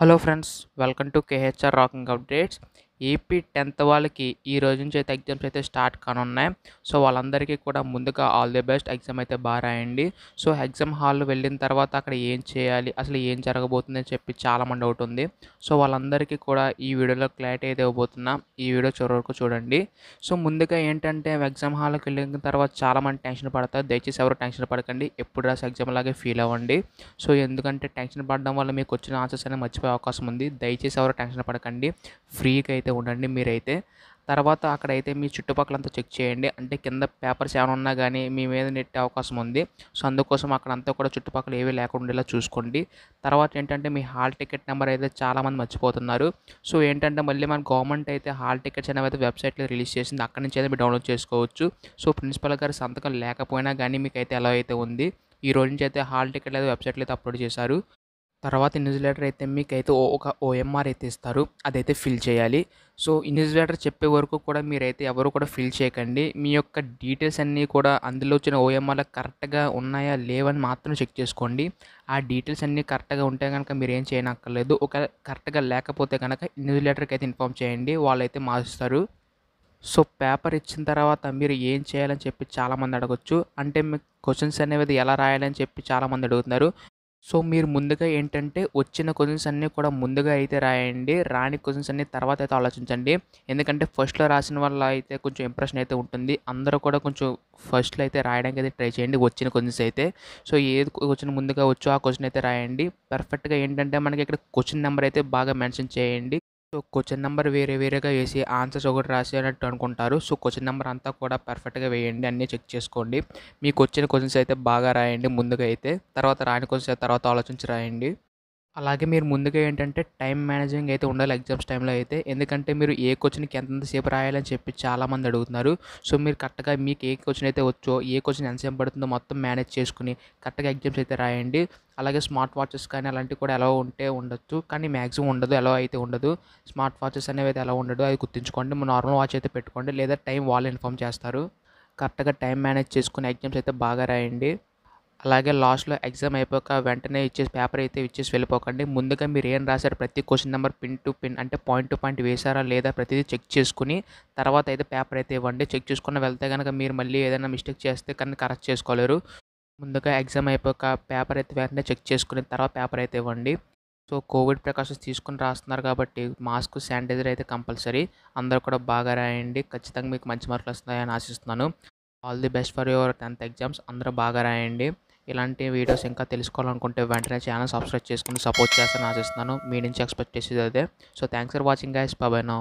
Hello friends, welcome to KHR Rocking Updates. AP tenth వాళ్ళకి ఈ రోజు నుంచి అయితే ఎగ్జామ్స్ అయితే స్టార్ట్ కానున్నాయి సో వాళ్ళందరికీ కూడా ముందుగా ఆల్ ది బెస్ట్ ఎగ్జామ్ అయితే బాగా సో ఎగ్జామ్ హాల్ వెళ్ళిన తర్వాత అక్కడ ఏం చేయాలి అసలు ఏం జరగబోతుందని చెప్పి చాలామంది డౌట్ ఉంది సో వాళ్ళందరికీ కూడా ఈ వీడియోలో క్లారిటీ అయితే ఇవ్వబోతున్నా ఈ వీడియో చివరి చూడండి సో ముందుగా ఏంటంటే ఎగ్జామ్ హాల్కి వెళ్ళిన తర్వాత చాలామంది టెన్షన్ పడతారు దయచేసి ఎవరు టెన్షన్ పడకండి ఎప్పుడు రాసి ఎగ్జామ్ లాగే ఫీల్ అవ్వండి సో ఎందుకంటే టెన్షన్ పడడం వల్ల మీకు వచ్చిన ఆన్సర్స్ అనేది మర్చిపోయే అవకాశం ఉంది దయచేసి ఎవరు టెన్షన్ పడకండి ఫ్రీగా అయితే అయితే ఉండండి మీరైతే తర్వాత అక్కడైతే మీ చుట్టుపక్కలంతా చెక్ చేయండి అంటే కింద పేపర్స్ ఏమైనా ఉన్నా కానీ మీ మీద నెట్టే అవకాశం ఉంది సో అందుకోసం అక్కడంతా కూడా చుట్టుపక్కల ఏవీ లేకుండా చూసుకోండి తర్వాత ఏంటంటే మీ హాల్ టికెట్ నెంబర్ అయితే చాలామంది మర్చిపోతున్నారు సో ఏంటంటే మళ్ళీ మన గవర్నమెంట్ అయితే హాల్ టికెట్స్ అనేవి అయితే వెబ్సైట్లో రిలీజ్ చేసింది అక్కడి నుంచి అయితే మీరు డౌన్లోడ్ చేసుకోవచ్చు సో ప్రిన్సిపల్ గారి సంతకం లేకపోయినా కానీ మీకు అయితే ఎలా అయితే ఉంది ఈ రోజు నుంచి అయితే హాల్ టికెట్లు అయితే వెబ్సైట్లో అయితే అప్లోడ్ చేశారు తర్వాత ఇన్విజిలేటర్ అయితే మీకు అయితే ఒక ఓఎంఆర్ అయితే ఇస్తారు అదైతే ఫిల్ చేయాలి సో ఇన్విజిలేటర్ చెప్పే వరకు కూడా మీరైతే ఎవరు కూడా ఫిల్ చేయకండి మీ యొక్క డీటెయిల్స్ అన్నీ కూడా అందులో వచ్చిన ఓఎంఆర్లు కరెక్ట్గా ఉన్నాయా లేవని మాత్రం చెక్ చేసుకోండి ఆ డీటెయిల్స్ అన్నీ కరెక్ట్గా ఉంటే కనుక మీరు ఏం చేయనక్కర్లేదు ఒక కరెక్ట్గా లేకపోతే కనుక ఇన్విజిలేటర్కి అయితే ఇన్ఫామ్ చేయండి వాళ్ళైతే మారుస్తారు సో పేపర్ ఇచ్చిన తర్వాత మీరు ఏం చేయాలని చెప్పి చాలామంది అడగచ్చు అంటే మీ క్వశ్చన్స్ అనేవి ఎలా రాయాలని చెప్పి చాలామంది అడుగుతున్నారు సో మీరు ముందుగా ఏంటంటే వచ్చిన క్వశ్చన్స్ అన్నీ కూడా ముందుగా అయితే రాయండి రాని క్వశ్చన్స్ అన్నీ తర్వాత అయితే ఆలోచించండి ఎందుకంటే ఫస్ట్లో రాసిన వల్ల అయితే కొంచెం ఇంప్రెషన్ అయితే ఉంటుంది అందరూ కూడా కొంచెం ఫస్ట్లో అయితే రాయడానికి అయితే ట్రై చేయండి వచ్చిన క్వశ్చన్స్ అయితే సో ఏది క్వశ్చన్ ముందుగా వచ్చో ఆ క్వశ్చన్ అయితే రాయండి పర్ఫెక్ట్గా ఏంటంటే మనకి ఇక్కడ క్వశ్చన్ నెంబర్ అయితే బాగా మెన్షన్ చేయండి సో క్వశ్చన్ నెంబర్ వేరే వేరేగా వేసి ఆన్సర్స్ ఒకటి రాసేటట్టు అనుకుంటారు సో క్వశ్చన్ నెంబర్ అంతా కూడా పర్ఫెక్ట్గా వేయండి అన్నీ చెక్ చేసుకోండి మీకు వచ్చిన క్వశ్చన్స్ అయితే బాగా రాయండి ముందుగా అయితే తర్వాత రాని క్వశ్చన్స్ తర్వాత ఆలోచించి రాయండి అలాగే మీరు ముందుగా ఏంటంటే టైం మేనేజింగ్ అయితే ఉండాలి ఎగ్జామ్స్ టైంలో అయితే ఎందుకంటే మీరు ఏ క్వశ్చన్కి ఎంతసేపు రాయాలని చెప్పి చాలామంది అడుగుతున్నారు సో మీరు కరెక్ట్గా మీకు ఏ క్వశ్చన్ అయితే వచ్చో ఏ క్వశ్చన్ ఎంతసేపు పడుతుందో మొత్తం మేనేజ్ చేసుకుని కరెక్ట్గా ఎగ్జామ్స్ అయితే రాయండి అలాగే స్మార్ట్ వాచెస్ కానీ అలాంటివి కూడా ఎలా ఉంటే ఉండొచ్చు కానీ మ్యాక్సిమం ఉండదు ఎలా అయితే ఉండదు స్మార్ట్ వాచెస్ అనేవి అయితే ఎలా ఉండదు అది గుర్తుంచుకోండి నార్మల్ వాచ్ అయితే పెట్టుకోండి లేదా టైం వాళ్ళు ఇన్ఫామ్ చేస్తారు కరెక్ట్గా టైం మేనేజ్ చేసుకుని ఎగ్జామ్స్ అయితే బాగా రాయండి అలాగే లాస్ట్లో ఎగ్జామ్ అయిపోయాక వెంటనే ఇచ్చేసి పేపర్ అయితే ఇచ్చేసి వెళ్ళిపోకండి ముందుగా మీరు ఏం రాశారు ప్రతి question number pin to pin అంటే పాయింట్ టు పాయింట్ వేశారా లేదా ప్రతిదీ చెక్ చేసుకుని తర్వాత అయితే పేపర్ అయితే ఇవ్వండి చెక్ చేసుకున్న వెళ్తే కనుక మీరు మళ్ళీ ఏదైనా మిస్టేక్ చేస్తే కానీ కరెక్ట్ చేసుకోలేరు ముందుగా ఎగ్జామ్ అయిపోయాక పేపర్ అయితే వెంటనే చెక్ చేసుకుని తర్వాత పేపర్ అయితే ఇవ్వండి సో కోవిడ్ ప్రికాషన్స్ తీసుకుని రాస్తున్నారు కాబట్టి మాస్క్ శానిటైజర్ అయితే కంపల్సరీ అందరూ కూడా బాగా రాయండి ఖచ్చితంగా మీకు మంచి మార్కులు వస్తున్నాయని ఆశిస్తున్నాను all the best for your tenth exams అందరూ బాగా రాయండి ఇలాంటి వీడియోస్ ఇంకా తెలుసుకోవాలనుకుంటే వెంటనే ఛానల్ సబ్స్క్రైబ్ చేసుకుని సపోర్ట్ చేస్తాను ఆశిస్తున్నాను మీ నుంచి ఎక్స్పెక్ట్ చేసేది అదే so thanks for watching guys బాబాయ్ నా